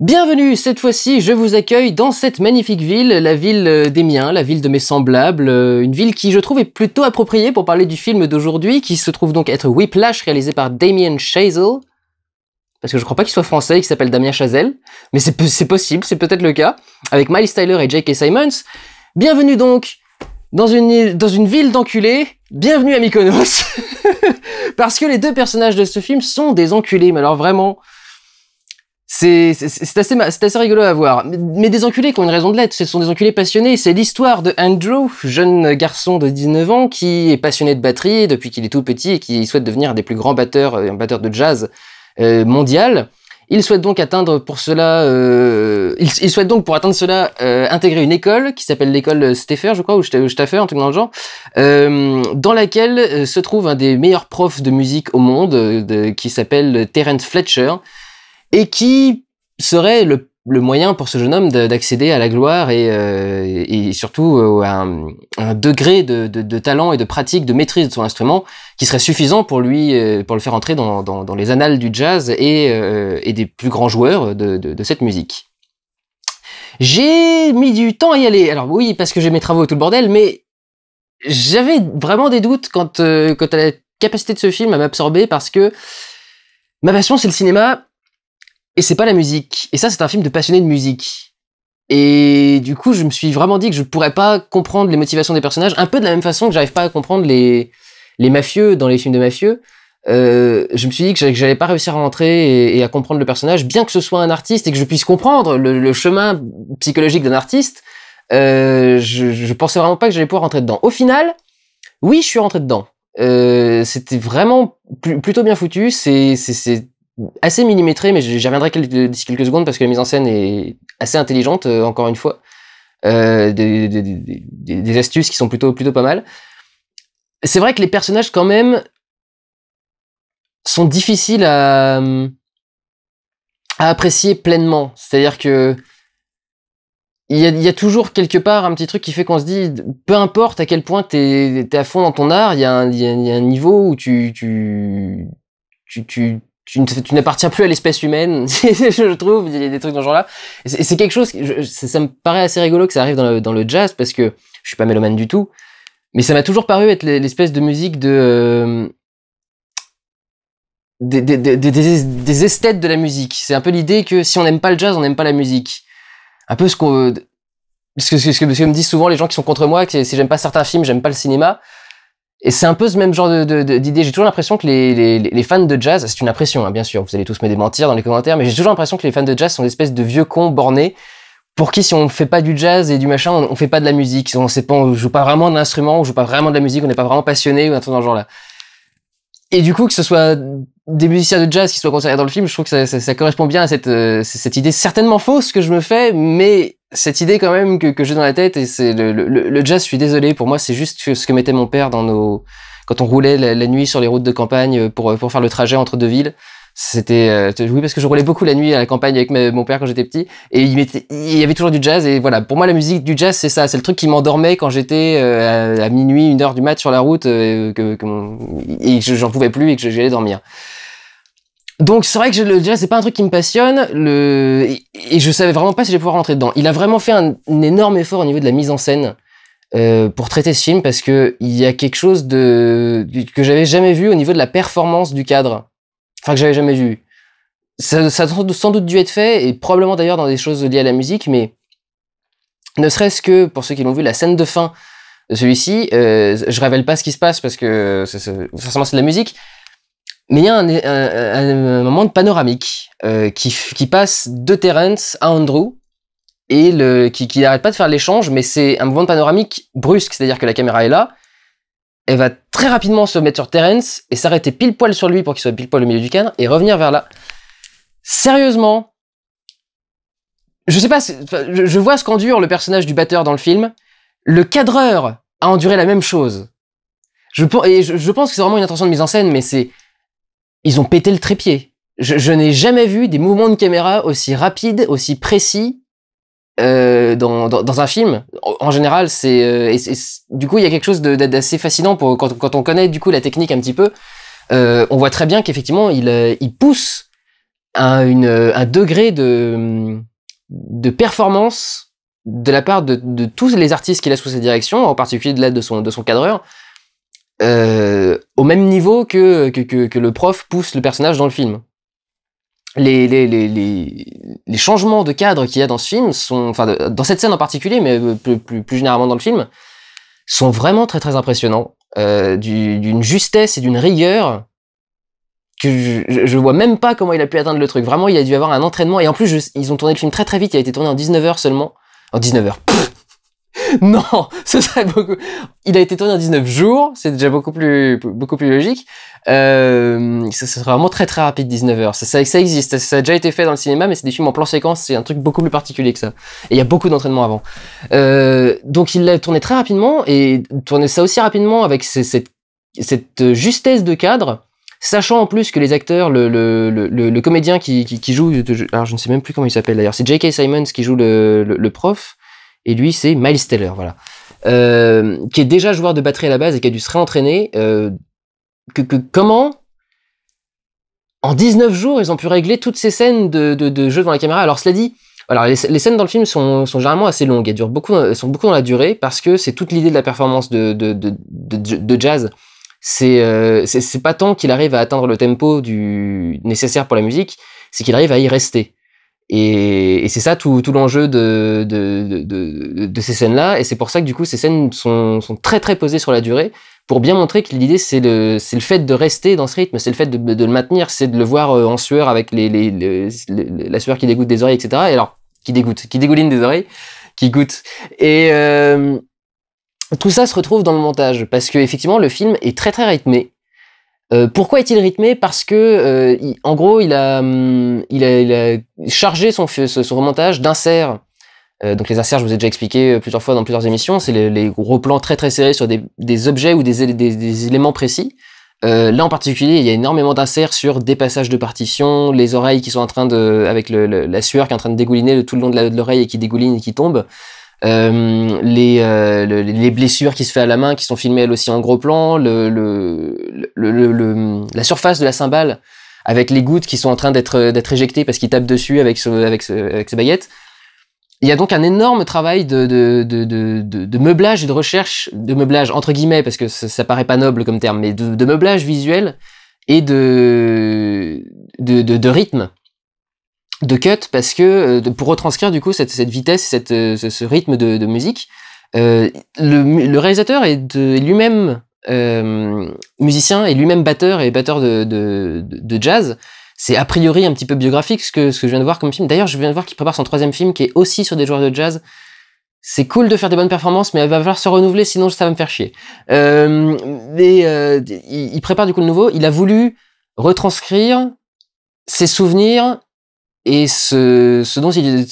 Bienvenue, cette fois-ci je vous accueille dans cette magnifique ville, la ville euh, des miens, la ville de mes semblables, euh, une ville qui je trouve est plutôt appropriée pour parler du film d'aujourd'hui, qui se trouve donc être Whiplash, réalisé par Damien Chazel. parce que je crois pas qu'il soit français et qu'il s'appelle Damien Chazelle, mais c'est possible, c'est peut-être le cas, avec Miley Styler et J.K. Simons. Bienvenue donc dans une, dans une ville d'enculés, bienvenue à Mykonos, parce que les deux personnages de ce film sont des enculés, mais alors vraiment... C'est assez, rigolo à voir. Mais des enculés qui ont une raison de l'être, ce sont des enculés passionnés. C'est l'histoire de Andrew, jeune garçon de 19 ans qui est passionné de batterie depuis qu'il est tout petit et qui souhaite devenir un des plus grands batteurs, euh, un batteur de jazz euh, mondial. Il souhaite donc atteindre pour cela, euh, il, souhaite donc pour atteindre cela intégrer une école qui s'appelle l'école Steffer, je crois, ou Staffer, un truc dans le genre, dans laquelle se trouve un des meilleurs profs de musique au monde, qui s'appelle Terence Fletcher, et qui serait le, moyen pour ce jeune homme d'accéder à la gloire et, euh, surtout euh, à un, degré de, talent et de pratique, de maîtrise de son instrument qui serait suffisant pour lui, euh, pour le faire entrer dans, les annales du jazz et, des plus grands joueurs de, cette musique. J'ai mis du temps à y aller. Alors oui, parce que j'ai mes travaux et tout le bordel, mais j'avais vraiment des doutes quand quant à la capacité de ce film à m'absorber parce que ma passion c'est le cinéma et c'est pas la musique. Et ça, c'est un film de passionné de musique. Et du coup, je me suis vraiment dit que je pourrais pas comprendre les motivations des personnages, un peu de la même façon que j'arrive pas à comprendre les, les mafieux dans les films de mafieux. Euh, je me suis dit que j'allais pas réussir à rentrer et, à comprendre le personnage, bien que ce soit un artiste et que je puisse comprendre le, chemin psychologique d'un artiste. Euh, je, pensais vraiment pas que j'allais pouvoir rentrer dedans. Au final, oui, je suis rentré dedans. Euh, c'était vraiment plutôt bien foutu. C'est assez millimétré, mais j'y reviendrai d'ici quelques secondes parce que la mise en scène est assez intelligente, euh, encore une fois. Euh, des, des, des, des, astuces qui sont plutôt, plutôt pas mal. C'est vrai que les personnages, quand même, sont difficiles à, à apprécier pleinement. C'est-à-dire que. Il y, a, toujours quelque part un petit truc qui fait qu'on se dit, peu importe à quel point tu es à fond dans ton art, il y, a un, il y a un niveau où tu, tu, tu tu, n'appartiens plus à l'espèce humaine, je trouve, il y a des trucs dans ce genre-là. c'est quelque chose, ça, me paraît assez rigolo que ça arrive dans le, dans le, jazz, parce que je suis pas mélomane du tout, mais ça m'a toujours paru être l'espèce de musique de... Euh, des, des, des, des, esthètes de la musique. C'est un peu l'idée que si on n'aime pas le jazz, on n'aime pas la musique. Un peu ce que, ce, que, ce que me disent souvent les gens qui sont contre moi, que si j'aime pas certains films, j'aime pas le cinéma. Et c'est un peu ce même genre d'idée. J'ai toujours l'impression que les, les, fans de jazz, c'est une impression, hein, bien sûr, vous allez tous me démentir dans les commentaires, mais j'ai toujours l'impression que les fans de jazz sont des espèces de vieux cons bornés pour qui si on ne fait pas du jazz et du machin, on, ne fait pas de la musique, on sait pas, joue pas vraiment de l'instrument, on joue pas vraiment de la musique, on n'est pas vraiment passionné ou un truc dans ce genre-là. Et du coup, que ce soit des musiciens de jazz qui soient concernés dans le film, je trouve que ça, correspond bien à cette, euh, cette idée certainement fausse que je me fais, mais cette idée quand même que, que j'ai dans la tête, et c'est le, le, jazz, je suis désolé, pour moi c'est juste ce que mettait mon père dans nos... quand on roulait la, nuit sur les routes de campagne euh, pour, pour faire le trajet entre deux villes c'était euh, oui parce que je roulais beaucoup la nuit à la campagne avec mon père quand j'étais petit et il, il y avait toujours du jazz et voilà pour moi la musique du jazz c'est ça c'est le truc qui m'endormait quand j'étais euh, à, minuit une heure du mat sur la route que, que et que j'en pouvais plus et que j'allais dormir donc c'est vrai que je le jazz c'est pas un truc qui me passionne le et je savais vraiment pas si j'allais pouvoir rentrer dedans. Il a vraiment fait un, énorme effort au niveau de la mise en scène euh, pour traiter ce film parce que il y a quelque chose de que j'avais jamais vu au niveau de la performance du cadre. Enfin que j'avais jamais vu. Ça, ça a sans doute dû être fait et probablement d'ailleurs dans des choses liées à la musique, mais ne serait-ce que pour ceux qui l'ont vu la scène de fin de celui-ci, euh, je révèle pas ce qui se passe parce que forcément c'est de la musique, mais il y a un, euh, euh, moment de panoramique euh, qui, passe de Terence à Andrew et le, qui n'arrête pas de faire l'échange, mais c'est un moment de panoramique brusque, c'est-à-dire que la caméra est là, elle va très rapidement se mettre sur Terence et s'arrêter pile poil sur lui pour qu'il soit pile poil au milieu du cadre et revenir vers là. Sérieusement, je sais pas, je vois ce qu'endure le personnage du batteur dans le film. Le cadreur a enduré la même chose. et je, je pense que c'est vraiment une intention de mise en scène, mais c'est ils ont pété le trépied. Je, je n'ai jamais vu des mouvements de caméra aussi rapides, aussi précis euh, dans, dans, dans, un film. En général, euh, c'est du coup il y a quelque chose d'assez fascinant pour quand, quand, on connaît du coup la technique un petit peu. Euh, on voit très bien qu'effectivement il, euh, il, pousse à une, un degré de, de performance de la part de, de, tous les artistes qu'il a sous sa direction, en particulier de l'aide de son, de son cadreur, euh, au même niveau que que, le prof pousse le personnage dans le film. Les, les, les, les changements de cadre qu'il y a dans ce film sont, enfin, dans cette scène en particulier, mais euh, plus, plus, plus généralement dans le film, sont vraiment très très impressionnants, euh, d'une justesse et d'une rigueur que je, vois même pas comment il a pu atteindre le truc. Vraiment, il a dû avoir un entraînement. Et en plus, ils ont tourné le film très très vite. Il a été tourné en 19 h seulement. En 19 heures. non, ce serait beaucoup. Il a été tourné en 19 jours, c'est déjà beaucoup plus, beaucoup plus logique. Euh, ça, serait vraiment très très rapide, 19 heures. Ça, ça, existe, ça, a déjà été fait dans le cinéma, mais c'est des films en plan séquence, c'est un truc beaucoup plus particulier que ça. Et il y a beaucoup d'entraînement avant. Euh, donc il l'a tourné très rapidement et tourné ça aussi rapidement avec cette, justesse de cadre sachant en plus que les acteurs, le, le, le, le comédien qui, qui, qui, joue, alors je ne sais même plus comment il s'appelle d'ailleurs, c'est J.K. Simons qui joue le, prof, et lui, c'est Miles Taylor, voilà. Euh, qui est déjà joueur de batterie à la base et qui a dû se réentraîner. Euh, que, comment en 19 jours, ils ont pu régler toutes ces scènes de, jeu devant la caméra. Alors, cela dit, alors les, scènes dans le film sont, généralement assez longues. Elles, durent beaucoup, sont beaucoup dans la durée parce que c'est toute l'idée de la performance de, jazz. C'est euh, pas tant qu'il arrive à atteindre le tempo nécessaire pour la musique, c'est qu'il arrive à y rester. Et, et c'est ça tout, tout l'enjeu de, de, de, de, ces scènes-là. Et c'est pour ça que du coup, ces scènes sont, sont très très posées sur la durée pour bien montrer que l'idée, c'est le, le, fait de rester dans ce rythme, c'est le fait de, le maintenir, c'est de le voir euh, en sueur avec les, les, la sueur qui dégoutte des oreilles, etc. Et alors, qui dégoûte, qui dégouline des oreilles, qui goûte. Et euh, tout ça se retrouve dans le montage parce que effectivement, le film est très très rythmé. Euh, pourquoi est-il rythmé Parce que, euh, en gros, il a, hum, chargé son, son remontage d'inserts. Euh, donc les inserts, je vous ai déjà expliqué plusieurs fois dans plusieurs émissions, c'est les, les, gros plans très très serrés sur des, objets ou des, éléments précis. là en particulier, il y a énormément d'inserts sur des passages de partitions, les oreilles qui sont en train de, avec la sueur qui est en train de dégouliner tout le long de l'oreille et qui dégouline et qui tombe. Euh, les, euh, les, blessures qui se fait à la main, qui sont filmées elles aussi en gros plan, le, le, la surface de la cymbale avec les gouttes qui sont en train d'être d'être éjectées parce qu'il tape dessus avec ce, avec ses baguettes. Il y a donc un énorme travail de, de, de, de, meublage et de recherche, de meublage entre guillemets, parce que ça, ça paraît pas noble comme terme, mais de, meublage visuel et de, de rythme de cut parce que euh, pour retranscrire du coup cette, cette vitesse, cette, euh, ce, rythme de, musique, euh, le, réalisateur est, lui-même musicien et lui-même batteur et batteur de, de, de jazz. C'est a priori un petit peu biographique ce que, ce que je viens de voir comme film. D'ailleurs, je viens de voir qu'il prépare son troisième film qui est aussi sur des joueurs de jazz. C'est cool de faire des bonnes performances, mais elle va falloir se renouveler, sinon ça va me faire chier. mais il, il prépare du coup le nouveau. Il a voulu retranscrire ses souvenirs et ce, ce dont il,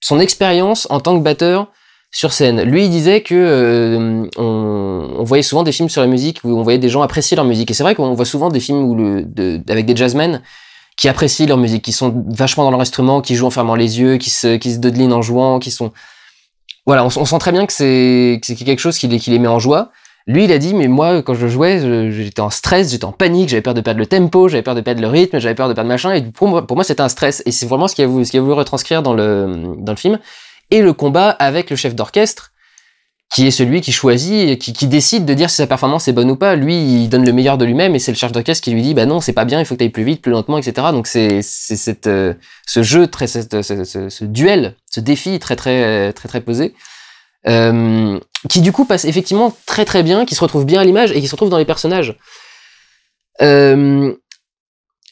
son expérience en tant que batteur sur scène. Lui, il disait que euh, on, on, voyait souvent des films sur la musique où on voyait des gens apprécier leur musique. Et c'est vrai qu'on voit souvent des films où le, de, avec des jazzmen qui apprécient leur musique, qui sont vachement dans leur instrument, qui jouent en fermant les yeux, qui se, qui se en jouant, qui sont... Voilà, on, sent très bien que c'est quelque chose qui qui les met en joie. Lui, il a dit, mais moi, quand je jouais, j'étais en stress, j'étais en panique, j'avais peur de perdre le tempo, j'avais peur de perdre le rythme, j'avais peur de perdre machin, et pour moi, c'était un stress. Et c'est vraiment ce qu'il a, voulu, retranscrire dans le, dans le film. Et le combat avec le chef d'orchestre, qui est celui qui choisit, qui, qui, décide de dire si sa performance est bonne ou pas. Lui, il donne le meilleur de lui-même et c'est le chef d'orchestre qui lui dit, bah non, c'est pas bien, il faut que ailles plus vite, plus lentement, etc. Donc c'est, cette, euh, ce jeu très, ce, duel, ce défi très, très, très, très posé. Euh, qui du coup passe effectivement très très bien, qui se retrouve bien à l'image et qui se retrouve dans les personnages. Euh,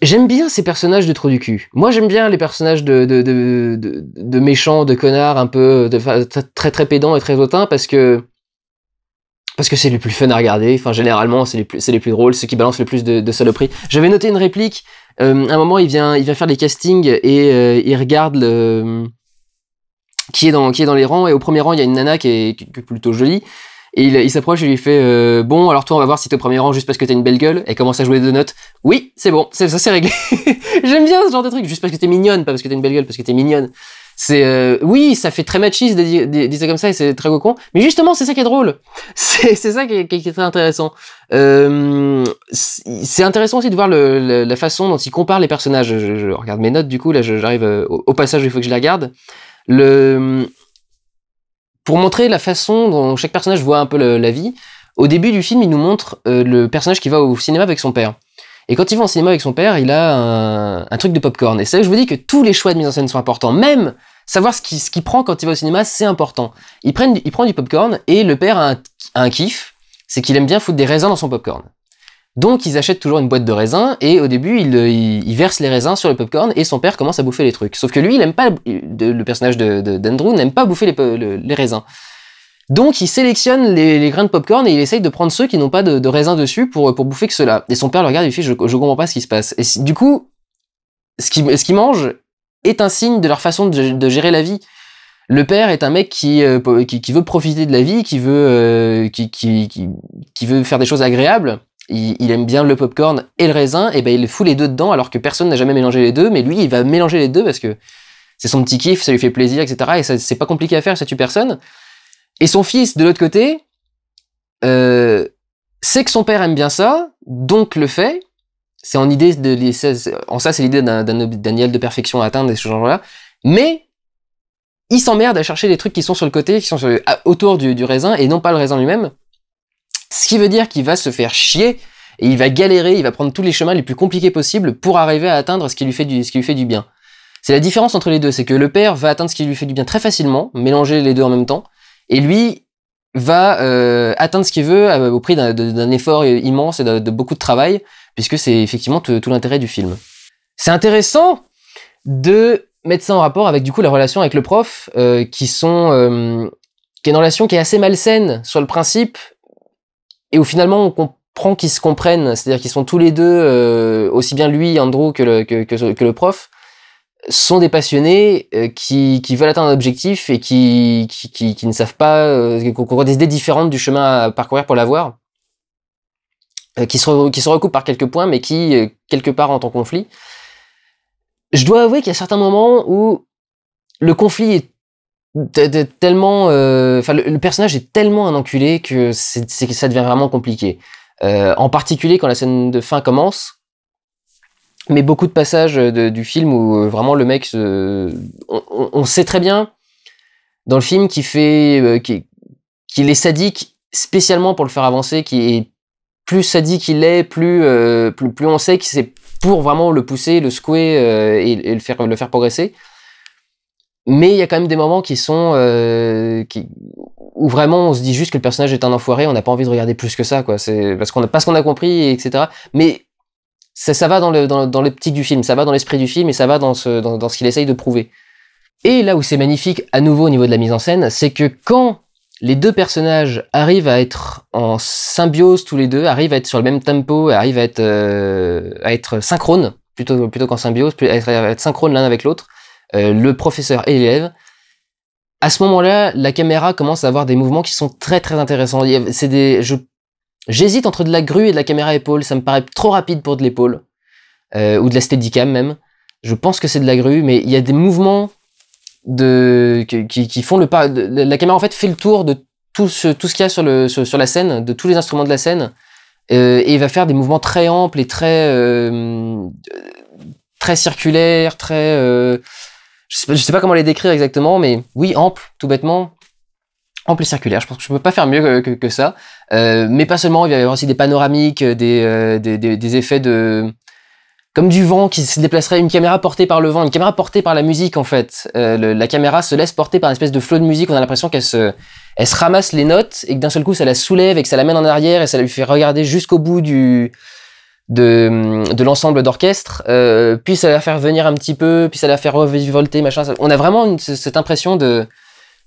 j'aime bien ces personnages de trop du cul. Moi, j'aime bien les personnages de, de, de, méchants, de connards, un peu très très pédants et très hautains, parce que parce que c'est le plus fun à regarder. Enfin, généralement, c'est les plus c'est les plus drôles, ceux qui balancent le plus de, saloperies. J'avais noté une réplique. à euh, un moment, il vient il vient faire des castings et il regarde le qui est dans qui est dans les rangs et au premier rang il y a une nana qui est, plutôt jolie et il, s'approche et lui fait euh, bon alors toi on va voir si t'es au premier rang juste parce que t'as une belle gueule et commence à jouer deux notes oui c'est bon ça c'est réglé j'aime bien ce genre de truc juste parce que t'es mignonne pas parce que t'as une belle gueule parce que t'es mignonne c'est euh, oui ça fait très machiste de dire, ça comme ça et c'est très gocon mais justement c'est ça qui est drôle c'est ça qui est, très intéressant euh, c'est intéressant aussi de voir la façon dont ils comparent les personnages je, regarde mes notes du coup là j'arrive au, au, passage il faut que je la garde le... Pour montrer la façon dont chaque personnage voit un peu la vie, au début du film, il nous montre euh, le personnage qui va au cinéma avec son père. Et quand il va au cinéma avec son père, il a un, truc de popcorn. Et c'est que je vous dis que tous les choix de mise en scène sont importants. Même savoir ce qu'il prend quand il va au cinéma, c'est important. Il, prend du, il du popcorn et le père un, a un kiff, c'est qu'il aime bien foutre des raisins dans son popcorn. Donc ils achètent toujours une boîte de raisins et au début euh, ils, ils, versent les raisins sur le popcorn et son père commence à bouffer les trucs. Sauf que lui, il aime pas le personnage d'Andrew n'aime pas bouffer les, raisins. Donc il sélectionne les, grains de popcorn et il essaye de prendre ceux qui n'ont pas de, raisins dessus pour, bouffer que cela. Et son père le regarde et il fait je, je comprends pas ce qui se passe. Et du coup, ce qu'ils qui mangent est un signe de leur façon de, gérer la vie. Le père est un mec qui, euh, veut profiter de la vie, qui veut, euh, qui, veut faire des choses agréables il, aime bien le popcorn et le raisin, et ben il fout les deux dedans alors que personne n'a jamais mélangé les deux, mais lui il va mélanger les deux parce que c'est son petit kiff, ça lui fait plaisir, etc. Et c'est pas compliqué à faire, ça tue personne. Et son fils, de l'autre côté, euh, sait que son père aime bien ça, donc le fait. C'est en idée de, en ça c'est l'idée d'un Daniel de perfection à atteindre et ce genre là. Mais il s'emmerde à chercher des trucs qui sont sur le côté, qui sont autour du raisin et non pas le raisin lui-même. Ce qui veut dire qu'il va se faire chier et il va galérer, il va prendre tous les chemins les plus compliqués possibles pour arriver à atteindre ce qui lui fait du, bien. C'est la différence entre les deux, c'est que le père va atteindre ce qui lui fait du bien très facilement, mélanger les deux en même temps, et lui va euh, atteindre ce qu'il veut euh, au prix d'un effort immense et de, beaucoup de travail, puisque c'est effectivement tout, l'intérêt du film. C'est intéressant de mettre ça en rapport avec du coup la relation avec le prof, euh, qui sont qui est une relation qui est assez malsaine sur le principe et où finalement on comprend qu'ils se comprennent, c'est-à-dire qu'ils sont tous les deux, euh, aussi bien lui, Andrew que le, prof, sont des passionnés euh, qui, veulent atteindre un objectif et qui, qui, ne savent pas, euh, qui ont des idées différentes du chemin à parcourir pour l'avoir, qui, se qui se recoupent par quelques points, mais qui, quelque part, entrent en conflit. Je dois avouer qu'il y a certains moments où le conflit est tellement, euh, le, personnage est tellement un enculé que ça devient vraiment compliqué. Euh, en particulier quand la scène de fin commence, mais beaucoup de passages du film où euh, vraiment le mec, on, sait très bien dans le film qu'il fait, qu'il, est sadique spécialement pour le faire avancer, qui est plus sadique il est, plus, plus, on sait que c'est pour vraiment le pousser, le secouer et, et, le faire, le faire progresser mais il y a quand même des moments qui sont euh, qui, où vraiment on se dit juste que le personnage est un enfoiré, on n'a pas envie de regarder plus que ça, quoi. C'est parce qu'on a pas ce qu'on a compris, etc. Mais ça, ça va dans le dans, dans l'optique du film, ça va dans l'esprit du film et ça va dans ce dans, dans ce qu'il essaye de prouver. Et là où c'est magnifique à nouveau au niveau de la mise en scène, c'est que quand les deux personnages arrivent à être en symbiose tous les deux, arrivent à être sur le même tempo, arrivent à être euh, à être synchrone plutôt plutôt qu'en symbiose, à être, synchrone être l'un avec l'autre euh, le professeur et l'élève. À ce moment-là, la caméra commence à avoir des mouvements qui sont très très intéressants. C'est des, j'hésite entre de la grue et de la caméra épaule. Ça me paraît trop rapide pour de l'épaule euh, ou de la steadicam même. Je pense que c'est de la grue, mais il y a des mouvements de qui, qui font le pas. La caméra en fait fait le tour de tout ce, tout ce qu'il y a sur, le, sur, la scène, de tous les instruments de la scène, euh, et va faire des mouvements très amples et très, très circulaires, très, je sais, pas, sais pas comment les décrire exactement, mais oui, ample, tout bêtement. Ample et circulaire, je pense que je peux pas faire mieux que, ça. Euh, mais pas seulement, il y avoir aussi des panoramiques, euh, euh, des, des, effets de... Comme du vent qui se déplacerait, une caméra portée par le vent, une caméra portée par la musique en fait. la caméra se laisse porter par une espèce de flot de musique, on a l'impression qu'elle se, se ramasse les notes et que d'un seul coup ça la soulève et que ça la mène en arrière et ça lui fait regarder jusqu'au bout du, de, de l'ensemble d'orchestre, euh, puis ça la faire venir un petit peu, puis ça la faire revolter, machin. on a vraiment cette impression de,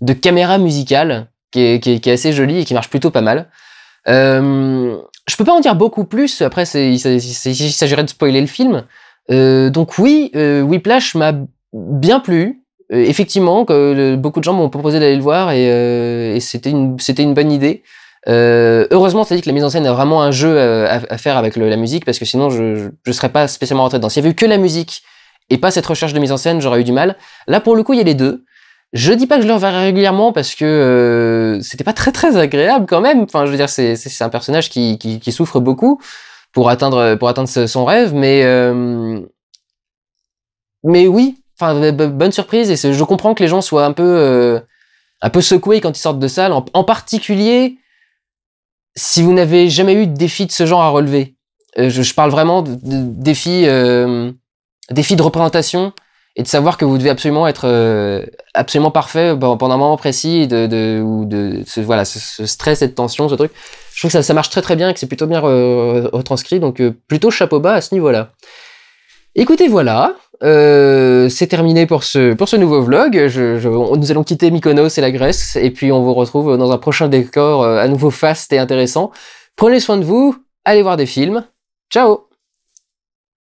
de caméra musicale qui est, qui, est, assez jolie et qui marche plutôt pas mal. Euh, je peux pas en dire beaucoup plus, après il, s'agirait de spoiler le film. Euh, donc oui, euh, Whiplash m'a bien plu. Euh, effectivement, que, beaucoup de gens m'ont proposé d'aller le voir et, c'était une, une bonne idée. Euh, heureusement, c'est dit que la mise en scène a vraiment un jeu euh, à, faire avec la musique, parce que sinon, je ne serais pas spécialement rentré dedans. S'il y avait eu que la musique et pas cette recherche de mise en scène, j'aurais eu du mal. Là, pour le coup, il y a les deux. Je dis pas que je le reverrai régulièrement parce que euh, c'était pas très très agréable quand même. Enfin, je veux dire, c'est un personnage qui, souffre beaucoup pour atteindre pour atteindre son rêve, mais euh, mais oui. Enfin, bonne surprise et je comprends que les gens soient un peu un peu secoués quand ils sortent de salle, en particulier si vous n'avez jamais eu de défi de ce genre à relever, euh, je, parle vraiment de, défis euh, défi, de représentation et de savoir que vous devez absolument être euh, absolument parfait ben, pendant un moment précis de, ou de ce, voilà, ce, stress, cette tension, ce truc. Je trouve que ça, ça marche très très bien et que c'est plutôt bien retranscrit. Donc plutôt chapeau bas à ce niveau-là. Écoutez, voilà. Euh, c'est terminé pour ce, pour ce nouveau vlog. Je, nous allons quitter Mykonos et la Grèce, et puis on vous retrouve dans un prochain décor euh, à nouveau fast et intéressant. Prenez soin de vous, allez voir des films. Ciao